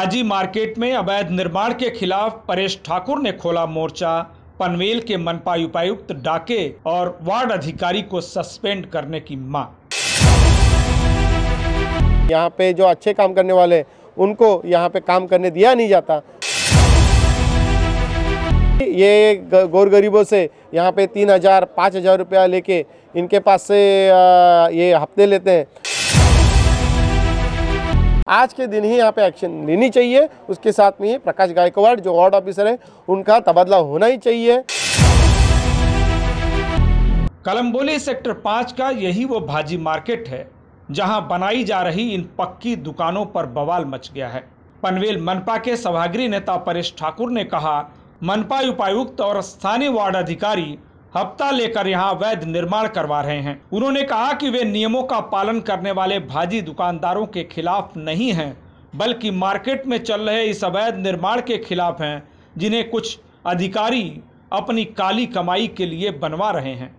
हाजी market में अवैध निर्माण के खिलाफ परेश ठाकुर ने खोला मोर्चा पनवेल के मनपा उपायुक्त डाके और वार्ड अधिकारी को सस्पेंड करने की मांग यहाँ पे जो अच्छे काम करने वाले उनको यहाँ पे काम करने दिया नहीं जाता ये गोर गरीबों से यहाँ पे तीन हज़ार पाँच हज़ार रुपया लेके इनके पास से ये हफ्ते लेते हैं आज के दिन ही यहाँ पे एक्शन लेनी चाहिए उसके साथ में ही प्रकाश गायकवाड़ जो वार्ड ऑफिसर है उनका तबादला होना ही चाहिए कलम्बोली सेक्टर पांच का यही वो भाजी मार्केट है जहां बनाई जा रही इन पक्की दुकानों पर बवाल मच गया है पनवेल मनपा के सभागृह नेता परेश ठाकुर ने कहा मनपा उपायुक्त और स्थानीय वार्ड अधिकारी हफ्ता लेकर यहां वैध निर्माण करवा रहे हैं उन्होंने कहा कि वे नियमों का पालन करने वाले भाजी दुकानदारों के खिलाफ नहीं हैं बल्कि मार्केट में चल रहे इस अवैध निर्माण के खिलाफ हैं जिन्हें कुछ अधिकारी अपनी काली कमाई के लिए बनवा रहे हैं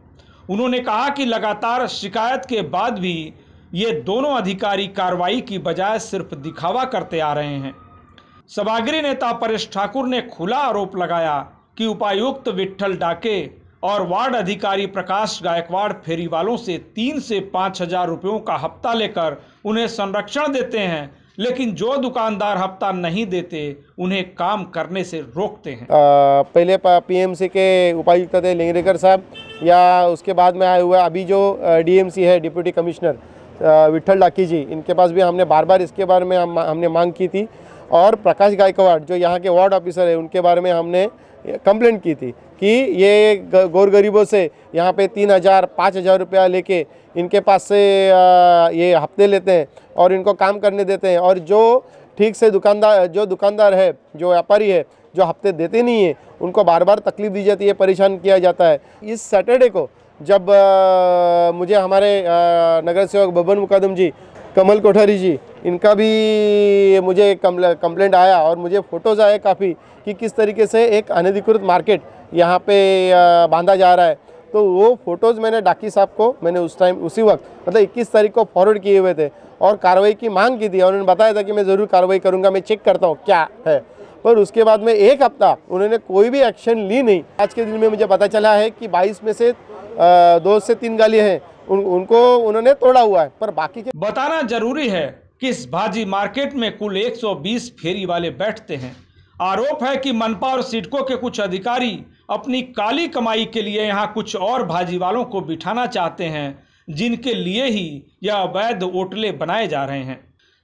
उन्होंने कहा कि लगातार शिकायत के बाद भी ये दोनों अधिकारी कार्रवाई की बजाय सिर्फ दिखावा करते आ रहे हैं सभागृह नेता परेश ठाकुर ने खुला आरोप लगाया कि उपायुक्त विट्ठल डाके और वार्ड अधिकारी प्रकाश गायकवाड़ फेरी वालों से तीन से पाँच हजार रुपयों का हफ्ता लेकर उन्हें संरक्षण देते हैं लेकिन जो दुकानदार हफ्ता नहीं देते उन्हें काम करने से रोकते हैं आ, पहले पीएमसी के उपायुक्त थे लिंगरेकर साहब या उसके बाद में आए हुए अभी जो डीएमसी है डिप्यूटी कमिश्नर विठल डाकी जी इनके पास भी हमने बार बार इसके बारे में हम हमने मांग की थी और प्रकाश गायकवाड़ जो यहाँ के वार्ड ऑफिसर है उनके बारे में हमने कंप्लेंट की थी कि ये गौर गरीबों से यहाँ पे तीन हज़ार पाँच हज़ार रुपया लेके इनके पास से ये हफ्ते लेते हैं और इनको काम करने देते हैं और जो ठीक से दुकानदार जो दुकानदार है जो व्यापारी है जो हफ्ते देते नहीं है उनको बार बार तकलीफ़ दी जाती है परेशान किया जाता है इस सैटरडे को जब आ, मुझे हमारे नगर सेवक बबन मुकदम जी कमल कोठारी जी इनका भी मुझे कंप्लेंट आया और मुझे फ़ोटोज़ आए काफ़ी कि किस तरीके से एक अनधिकृत मार्केट यहाँ पे बांधा जा रहा है तो वो फ़ोटोज़ मैंने डाकी साहब को मैंने उस टाइम उसी वक्त मतलब 21 तारीख को फॉरवर्ड किए हुए थे और कार्रवाई की मांग की थी और उन्होंने बताया था कि मैं ज़रूर कार्रवाई करूँगा मैं चेक करता हूँ क्या है पर उसके बाद में एक हफ्ता उन्होंने कोई भी एक्शन ली नहीं आज के दिन में मुझे पता चला है कि बाईस में से दो से तीन गाली हैं उन, उनको उन्होंने तोड़ा हुआ है पर बाकी के बताना जरूरी है कि इस भाजी मार्केट में कुल 120 फेरी वाले बैठते हैं आरोप है कि मनपा और सिडको के कुछ अधिकारी अपनी काली कमाई के लिए यहाँ कुछ और भाजी वालों को बिठाना चाहते हैं जिनके लिए ही यह अवैध ओटले बनाए जा रहे हैं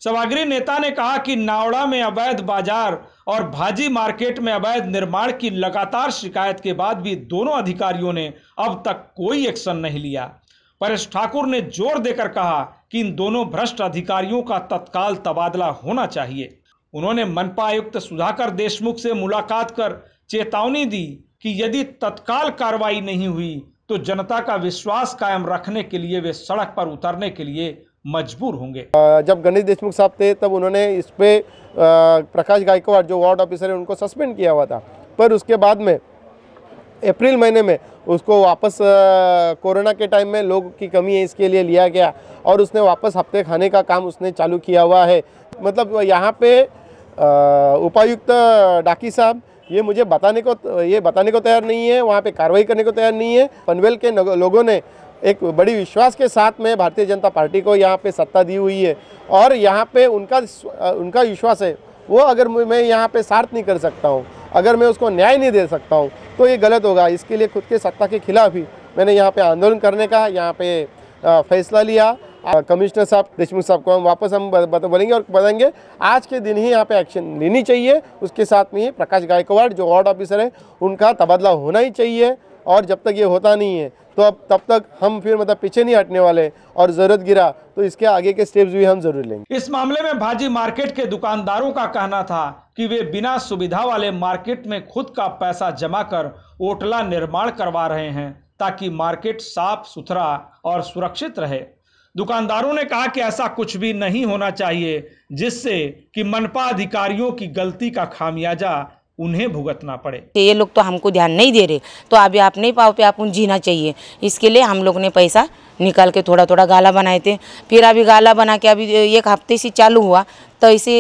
सभागृह नेता ने कहा कि नावड़ा में अवैध बाजार और भाजी मार्केट में अवैध निर्माण की लगातार शिकायत के बाद भी दोनों अधिकारियों ने अब तक कोई एक्शन नहीं लिया परेश ठाकुर ने जोर देकर कहा कि इन दोनों भ्रष्ट अधिकारियों का तत्काल तबादला होना चाहिए उन्होंने मनपा आयुक्त सुधाकर देशमुख से मुलाकात कर चेतावनी दी कि यदि तत्काल कार्रवाई नहीं हुई तो जनता का विश्वास कायम रखने के लिए वे सड़क पर उतरने के लिए मजबूर होंगे जब गणेश देशमुख साहब थे तब उन्होंने इस पर प्रकाश गायकवाड़ जो वार्ड ऑफिसर है उनको सस्पेंड किया हुआ था पर उसके बाद में अप्रैल महीने में उसको वापस कोरोना के टाइम में लोग की कमी है इसके लिए लिया गया और उसने वापस हफ्ते खाने का काम उसने चालू किया हुआ है मतलब यहाँ पे उपायुक्त डाकी साहब ये मुझे बताने को ये बताने को तैयार नहीं है वहाँ पे कार्रवाई करने को तैयार नहीं है पनवेल के लोगों ने एक बड़ी विश्वास के साथ में भारतीय जनता पार्टी को यहाँ पर सत्ता दी हुई है और यहाँ पर उनका उनका विश्वास है वो अगर मैं यहाँ पर सार्थ नहीं कर सकता हूँ अगर मैं उसको न्याय नहीं दे सकता हूँ तो ये गलत होगा इसके लिए खुद के सत्ता के खिलाफ ही मैंने यहाँ पे आंदोलन करने का यहाँ पे फैसला लिया कमिश्नर साहब देशमुख साहब को हम वापस हम बोलेंगे और बताएंगे आज के दिन ही यहाँ पे एक्शन लेनी चाहिए उसके साथ में ही प्रकाश गायकवाड़ जो वार्ड ऑफिसर हैं उनका तबादला होना ही चाहिए और जब तक ये होता नहीं है तो अब तब तक हम फिर मतलब पीछे नहीं हटने वाले और जरूरत गिरा तो इसके आगे के स्टेप्स भी हम जरूर लेंगे इस मामले में भाजी मार्केट के दुकानदारों का कहना था कि वे बिना सुविधा वाले मार्केट में खुद का पैसा जमा कर ओटला निर्माण करवा रहे हैं ताकि मार्केट साफ सुथरा और सुरक्षित रहे दुकानदारों ने कहा कि ऐसा कुछ भी नहीं होना चाहिए जिससे कि मनपा अधिकारियों की गलती का खामियाजा उन्हें भुगतना पड़े तो ये लोग तो हमको ध्यान नहीं दे रहे तो अभी आप नहीं पाओ पे आप उन जीना चाहिए इसके लिए हम लोग ने पैसा निकाल के थोड़ा थोड़ा गाला बनाए थे फिर अभी गाला बना के अभी एक हफ्ते से चालू हुआ तो इसे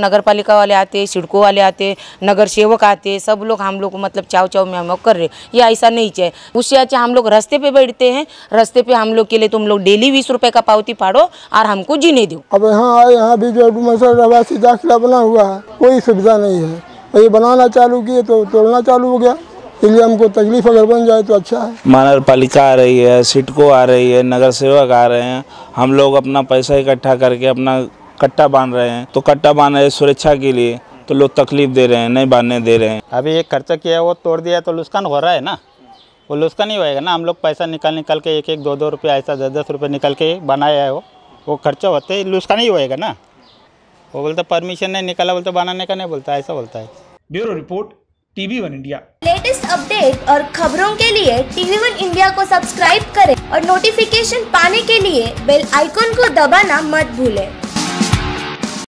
नगर पालिका वाले आते सिड़को वाले आते नगर सेवक आते सब लोग हम लोग मतलब चाव चाव में हम कर रहे ये ऐसा नहीं चाहिए उससे अच्छा हम लोग रास्ते पे बैठते हैं रास्ते पे हम लोग के लिए तुम लोग डेली बीस रुपए का पावती फाड़ो और हमको जीने दो अब यहाँ यहाँ भी जो दाखिला बना हुआ है कोई सुविधा नहीं है तो ये बनाना चालू किए तो तोड़ना चालू हो गया इसलिए हमको तकलीफ अगर बन जाए तो अच्छा है महानगर पालिका आ रही है सिटको आ रही है नगर सेवक आ रहे हैं हम लोग अपना पैसा इकट्ठा करके अपना कट्टा बांध रहे हैं तो कट्टा बांध रहे सुरक्षा के लिए तो लोग तकलीफ दे रहे हैं नहीं बांधने दे रहे हैं अभी एक खर्चा किया वो तोड़ दिया तो लुस्कान हो रहा है ना वो लुस्कान ही होएगा ना हम लोग पैसा निकाल निकाल के एक एक दो दो रुपये ऐसा दस दस रुपये निकाल के बनाया है वो वो खर्चा होते लुस्कान ही होएगा ना वो बोलता परमिशन नहीं निकाला बोलता बनाने का नहीं बोलता ऐसा बोलता है bureau report TV one India latest update और खबरों के लिए टीवी वन इंडिया को सब्सक्राइब करें और नोटिफिकेशन पाने के लिए बेल आइकॉन को दबाना मत भूलें।